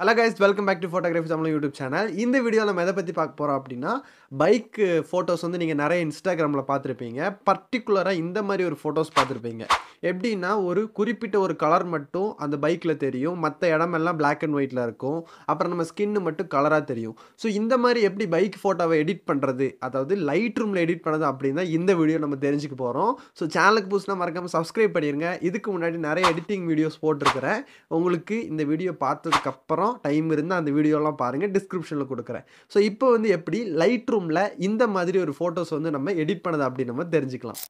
hello guys welcome back to photography Tamil YouTube channel இந்த video நம்ம எதை பற்றி பார்க்க போகிறோம் அப்படின்னா பைக் ஃபோட்டோஸ் uh, வந்து நீங்கள் நிறைய இன்ஸ்டாகிராமில் பார்த்துருப்பீங்க பர்டிகுலராக இந்த மாதிரி ஒரு ஃபோட்டோஸ் பார்த்துருப்பீங்க எப்படின்னா ஒரு குறிப்பிட்ட ஒரு கலர் மட்டும் அந்த பைக்கில் தெரியும் மற்ற இடமெல்லாம் பிளாக் அண்ட் ஒயிட்டில் இருக்கும் அப்புறம் நம்ம ஸ்கின்னு மட்டும் கலராக தெரியும் ஸோ இந்த மாதிரி எப்படி பைக் ஃபோட்டோவை எடிட் பண்ணுறது அதாவது லைட் ரூமில் எடிட் பண்ணுறது அப்படின்னா இந்த வீடியோ நம்ம தெரிஞ்சுக்க போகிறோம் ஸோ சேனலுக்கு புதுசுனா மறக்காமல் சப்ஸ்கிரைப் பண்ணிடுங்க இதுக்கு முன்னாடி நிறைய எடிட்டிங் வீடியோஸ் போட்டிருக்கிறேன் உங்களுக்கு இந்த வீடியோ பார்த்ததுக்கப்புறம் அப்புறம் டைம் இருந்தால் அந்த வீடியோலாம் பாருங்கள் டிஸ்கிரிப்ஷனில் கொடுக்குறேன் ஸோ இப்போ வந்து எப்படி லைட் ரூமில் இந்த மாதிரி ஒரு ஃபோட்டோஸ் வந்து நம்ம எடிட் பண்ணது அப்படின்னு நம்ம தெரிஞ்சுக்கலாம்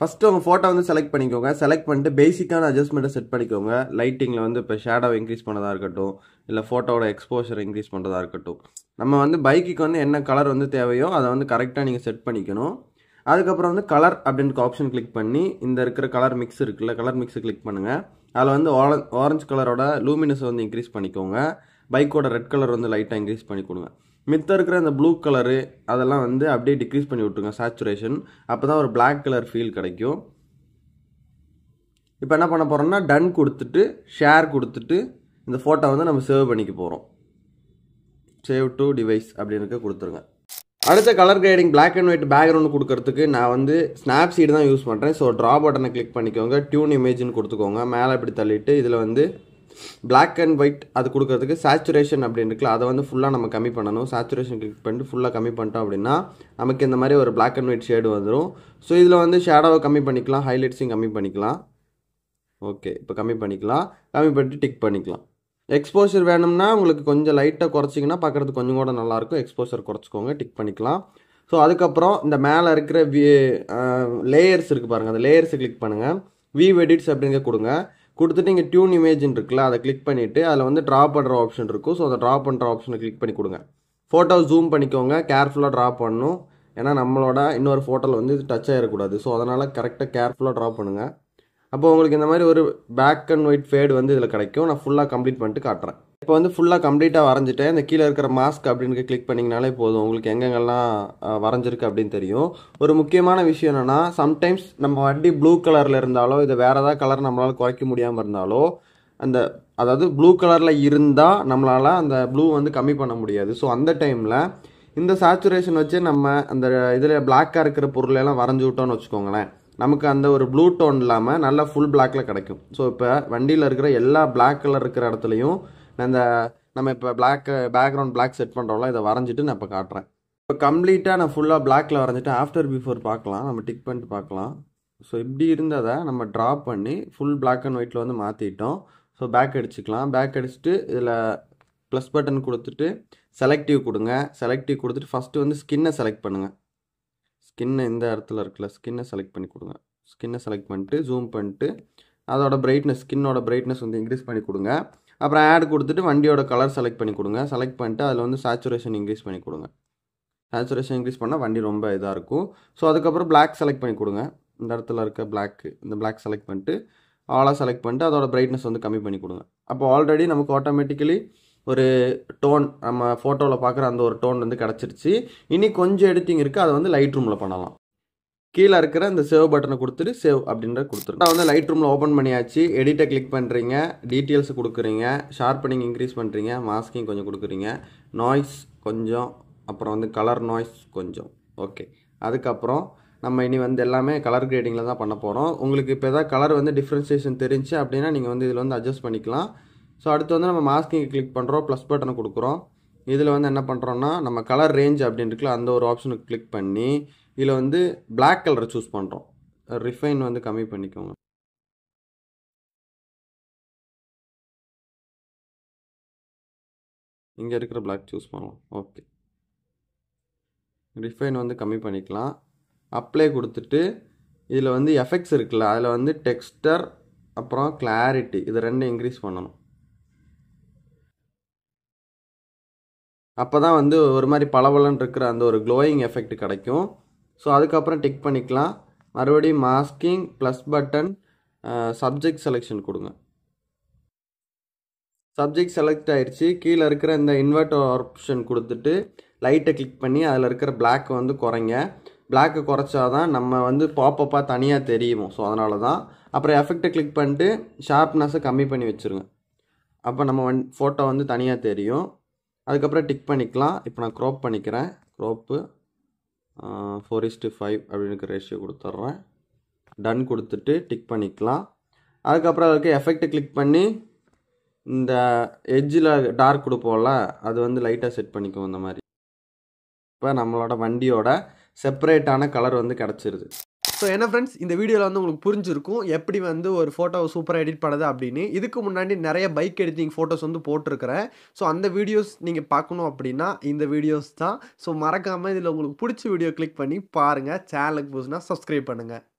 ஃபஸ்ட்டு உங்கள் ஃபோட்டோ வந்து செலக்ட் பண்ணிக்கோங்க செலக்ட் பண்ணிட்டு பேசிக்கான அட்ஜஸ்ட்மெண்ட்டை செட் பண்ணிக்கோங்க லைட்டிங்கில் வந்து இப்போ ஷேடோவை இன்க்ரீஸ் பண்ணதாக இருக்கட்டும் இல்லை ஃபோட்டோவோட எக்ஸ்போஷர் இன்க்ரீஸ் பண்ணுறதா இருக்கட்டும் நம்ம வந்து பைக்குக்கு வந்து என்ன கலர் வந்து தேவையோ அதை வந்து கரெக்டாக நீங்கள் செட் பண்ணிக்கணும் அதுக்கப்புறம் வந்து கலர் அப்படின்ற ஆப்ஷன் கிளிக் பண்ணி இந்த இருக்கிற கலர் மிக்ஸ் இருக்குல்ல கலர் மிக்ஸை கிளிக் பண்ணுங்கள் அதில் வந்து ஆரஞ்ச் ஆரஞ்சு கலரோட லூமினஸ் வந்து இன்க்ரீஸ் பண்ணிக்கோங்க பைக்கோட ரெட் கலர் வந்து லைட்டாக இன்க்ரீஸ் பண்ணி கொடுங்க மித்த இருக்கிற அந்த ப்ளூ கலரு அதெல்லாம் வந்து அப்படியே டிக்ரீஸ் பண்ணி விட்ருங்க சேச்சுரேஷன் அப்போ தான் ஒரு பிளாக் கலர் ஃபீல் கிடைக்கும் இப்போ என்ன பண்ண போகிறோம்னா டன் கொடுத்துட்டு ஷேர் கொடுத்துட்டு இந்த ஃபோட்டோ வந்து நம்ம சேவ் பண்ணிக்க போகிறோம் சேவ் டு டிவைஸ் அப்படின்னு இருக்க கொடுத்துருங்க அடுத்த colour grading black and white background கொடுக்கறதுக்கு நான் வந்து சீடு தான் யூஸ் பண்ணுறேன் ஸோ ட்ரா பட்டனை கிளிக் பண்ணிக்கோங்க டியூன் இமேஜ்னு கொடுத்துக்கோங்க மேலே இப்படி தள்ளிட்டு இதில் வந்து பிளாக் அண்ட் ஒயிட் அது கொடுக்கறதுக்கு சேச்சுரேஷன் அப்படின்னு இருக்குல்ல அதை வந்து ஃபுல்லாக நம்ம கம்மி பண்ணணும் சேச்சுரேஷன் கிளிக் பண்ணிட்டு ஃபுல்லாக கம்மி பண்ணிட்டோம் அப்படின்னா நமக்கு இந்த மாதிரி ஒரு பிளாக் அண்ட் ஒயிட் ஷேடு வந்துடும் ஸோ இதில் வந்து ஷேடோவை கம்மி பண்ணிக்கலாம் ஹைலைட்ஸையும் கம்மி பண்ணிக்கலாம் ஓகே இப்போ கம்மி பண்ணிக்கலாம் கம்மி பண்ணிட்டு டிக் பண்ணிக்கலாம் எக்ஸ்போஷர் வேணும்னா உங்களுக்கு கொஞ்சம் லைட்டாக குறைச்சிங்கன்னா பார்க்குறது கொஞ்சம் கூட நல்லாயிருக்கும் எக்ஸ்போஷர் குறைச்சிக்கோங்க டிக் பண்ணிக்கலாம் ஸோ அதுக்கப்புறம் இந்த மேலே இருக்கிற வி லேயர்ஸ் இருக்குது பாருங்கள் அந்த லேயர்ஸை கிளிக் பண்ணுங்கள் வி எடிட்ஸ் அப்படிங்க கொடுங்க கொடுத்துட்டு இங்கே டியூன் இமேஜின் இருக்குல்ல அதை கிளிக் பண்ணிவிட்டு அதில் வந்து ட்ரா பண்ணுற ஆப்ஷன் இருக்கும் ஸோ அதை ட்ரா பண்ணுற ஆப்ஷனை கிளிக் பண்ணி கொடுங்க ஃபோட்டோ ஜூம் பண்ணிக்கோங்க கேர்ஃபுல்லாக ட்ரா பண்ணணும் ஏன்னா நம்மளோட இன்னொரு ஃபோட்டோவில் வந்து டச் ஆகிடக்கூடாது ஸோ அதனால் கரெக்டாக கேர்ஃபுல்லாக ட்ரா பண்ணுங்கள் அப்போ உங்களுக்கு இந்த மாதிரி ஒரு பேக் அண்ட் ஒயிட் ஃபேடு வந்து இதில் கிடைக்கும் நான் ஃபுல்லாக கம்ப்ளீட் பண்ணிட்டு காட்டுறேன் இப்போ வந்து ஃபுல்லாக கம்ப்ளீட்டாக வரைஞ்சிட்டேன் இந்த கீழே இருக்கிற மாஸ்க் அப்படின்னு கிளிக் பண்ணிங்கனாலே போதும் உங்களுக்கு எங்கெங்கெல்லாம் வரைஞ்சிருக்கு அப்படின்னு தெரியும் ஒரு முக்கியமான விஷயம் என்னென்னா சம்டைம்ஸ் நம்ம வண்டி ப்ளூ கலரில் இருந்தாலோ இதை வேறு ஏதாவது கலர் நம்மளால் குறைக்க முடியாமல் இருந்தாலோ அந்த அதாவது ப்ளூ கலரில் இருந்தால் நம்மளால் அந்த ப்ளூ வந்து கம்மி பண்ண முடியாது ஸோ அந்த டைமில் இந்த சேச்சுரேஷன் வச்சு நம்ம அந்த இதில் பிளாக்காக இருக்கிற பொருளெல்லாம் வரைஞ்சி விட்டோம்னு வச்சுக்கோங்களேன் நமக்கு அந்த ஒரு ப்ளூ டோன் இல்லாமல் நல்லா ஃபுல் பிளாக்கில் கிடைக்கும் ஸோ இப்போ வண்டியில் இருக்கிற எல்லா பிளாக் கலர் இருக்கிற இடத்துலையும் நான் இந்த நம்ம இப்போ பிளாக் பேக்ரவுண்ட் பிளாக் செட் பண்ணுறோம்ல இதை வரைஞ்சிட்டு நான் இப்போ காட்டுறேன் இப்போ கம்ப்ளீட்டாக நான் ஃபுல்லாக பிளாக்கில் வரைஞ்சிட்டு ஆஃப்டர் பிஃபோர் பார்க்கலாம் நம்ம டிக் பண்ணிட்டு பார்க்கலாம் ஸோ இப்படி இருந்ததை நம்ம ட்ரா பண்ணி ஃபுல் பிளாக் அண்ட் ஒயிட்டில் வந்து மாற்றிட்டோம் ஸோ பேக் அடிச்சுக்கலாம் பேக் அடிச்சுட்டு இதில் ப்ளஸ் பட்டன் கொடுத்துட்டு செலக்டிவ் கொடுங்க செலக்டிவ் கொடுத்துட்டு ஃபஸ்ட்டு வந்து ஸ்கின்னை செலக்ட் பண்ணுங்கள் ஸ்கின்னு இந்த இடத்துல இருக்கல ஸ்கின்னை செலக்ட் பண்ணி கொடுங்க ஸ்கின்னை செலக்ட் பண்ணிட்டு ஜூம் பண்ணிட்டு அதோட பிரைட்னஸ் ஸ்கின்னோட பிரைட்னஸ் வந்து இன்க்ரீஸ் பண்ணி கொடுங்க அப்புறம் ஆட் கொடுத்துட்டு வண்டியோட கலர் செலக்ட் பண்ணி கொடுங்க செலக்ட் பண்ணிட்டு அதில் வந்து சேச்சுரேஷன் இன்க்ரீஸ் பண்ணி கொடுங்க சேச்சுரேஷன் இன்க்ரீஸ் பண்ணால் வண்டி ரொம்ப இதாக இருக்கும் ஸோ அதுக்கப்புறம் பிளாக் செலக்ட் பண்ணி கொடுங்க இந்த இடத்துல இருக்க பிளாக்கு இந்த பிளாக் செலக்ட் பண்ணிட்டு ஆலாக செலக்ட் பண்ணிட்டு அதோட பிரைட்னஸ் வந்து கம்மி பண்ணி கொடுங்க அப்போ ஆல்ரெடி நமக்கு ஆட்டோமேட்டிக்கலி ஒரு டோன் நம்ம ஃபோட்டோவில் பார்க்குற அந்த ஒரு டோன் வந்து கிடச்சிருச்சு இனி கொஞ்சம் எடிட்டிங் இருக்குது அதை வந்து லைட் ரூமில் பண்ணலாம் கீழே இருக்கிற அந்த சேவ் பட்டனை கொடுத்துட்டு சேவ் அப்படின்ற கொடுத்துருக்கோம் நான் வந்து லைட் ரூமில் ஓப்பன் பண்ணியாச்சு எடிட்டை கிளிக் பண்ணுறீங்க டீட்டெயில்ஸ் கொடுக்குறீங்க ஷார்ப்பனிங் இன்க்ரீஸ் பண்ணுறீங்க மாஸ்கிங் கொஞ்சம் கொடுக்குறீங்க நாய்ஸ் கொஞ்சம் அப்புறம் வந்து கலர் நாய்ஸ் கொஞ்சம் ஓகே அதுக்கப்புறம் நம்ம இனி வந்து எல்லாமே கலர் கிரேடிங்கில் தான் பண்ண போகிறோம் உங்களுக்கு இப்போ எதாவது கலர் வந்து டிஃப்ரென்சியேஷன் தெரிஞ்சு அப்படின்னா நீங்கள் வந்து இதில் வந்து அட்ஜஸ்ட் பண்ணிக்கலாம் ஸோ அடுத்து வந்து நம்ம மாஸ்கிங்கை கிளிக் பண்ணுறோம் ப்ளஸ் பட்டனை கொடுக்குறோம் இதில் வந்து என்ன பண்ணுறோன்னா நம்ம கலர் ரேஞ்ச் அப்படின்னு அந்த ஒரு ஆப்ஷனுக்கு கிளிக் பண்ணி இதில் வந்து பிளாக் கலரை சூஸ் பண்ணுறோம் ரிஃபைன் வந்து கம்மி பண்ணிக்கோங்க இங்கே இருக்கிற பிளாக் சூஸ் பண்ணலாம் ஓகே ரிஃபைன் வந்து கம்மி பண்ணிக்கலாம் அப்ளை கொடுத்துட்டு இதில் வந்து எஃபெக்ட்ஸ் இருக்குல்ல அதில் வந்து டெக்ஸ்டர் அப்புறம் கிளாரிட்டி இது ரெண்டும் இன்க்ரீஸ் பண்ணணும் அப்போ தான் வந்து ஒரு மாதிரி பளபளன்னு இருக்கிற அந்த ஒரு க்ளோயிங் எஃபெக்ட் கிடைக்கும் ஸோ அதுக்கப்புறம் டிக் பண்ணிக்கலாம் மறுபடியும் masking plus button subject selection கொடுங்க சப்ஜெக்ட் செலக்ட் ஆயிடுச்சு கீழே இருக்கிற இந்த இன்வெர்ட்டர் ஆப்ஷன் கொடுத்துட்டு லைட்டை கிளிக் பண்ணி அதில் இருக்கிற பிளாக்கை வந்து குறைங்க பிளாக்கு குறைச்சா தான் நம்ம வந்து பாப்பப்பாக தனியாக தெரியும் ஸோ அதனால தான் அப்புறம் எஃபெக்டை கிளிக் பண்ணிட்டு ஷார்ப்னஸை கம்மி பண்ணி வச்சுருங்க அப்போ நம்ம வந் ஃபோட்டோ வந்து தனியாக தெரியும் அதுக்கப்புறம் டிக் பண்ணிக்கலாம் இப்போ நான் க்ரோப் பண்ணிக்கிறேன் க்ரோப்பு ஃபோர் இஸ்ட்டு ஃபைவ் அப்படின்னு ரேஷியோ கொடுத்துட்றேன் டன் கொடுத்துட்டு டிக் பண்ணிக்கலாம் அதுக்கப்புறம் அதுக்கு எஃபெக்டை கிளிக் பண்ணி இந்த எஜ்ஜில் டார்க் கொடுப்போம்ல அது வந்து லைட்டாக செட் பண்ணிக்குவோம் இந்த மாதிரி இப்போ நம்மளோட வண்டியோட செப்பரேட்டான கலர் வந்து கிடச்சிருது ஸோ என்ன ஃப்ரெண்ட்ஸ் இந்த வீடியோவில் வந்து உங்களுக்கு புரிஞ்சிருக்கும் எப்படி வந்து ஒரு ஃபோட்டோவை சூப்பராக எடிட் பண்ணுது அப்படின்னு இதுக்கு முன்னாடி நிறைய பைக் எடிட்டிங் ஃபோட்டோஸ் வந்து போட்டிருக்கிறேன் ஸோ அந்த வீடியோஸ் நீங்கள் பார்க்கணும் அப்படின்னா இந்த வீடியோஸ் தான் ஸோ மறக்காமல் இதில் உங்களுக்கு பிடிச்ச வீடியோ கிளிக் பண்ணி பாருங்கள் சேனலுக்கு போச்சுன்னா சப்ஸ்கிரைப் பண்ணுங்கள்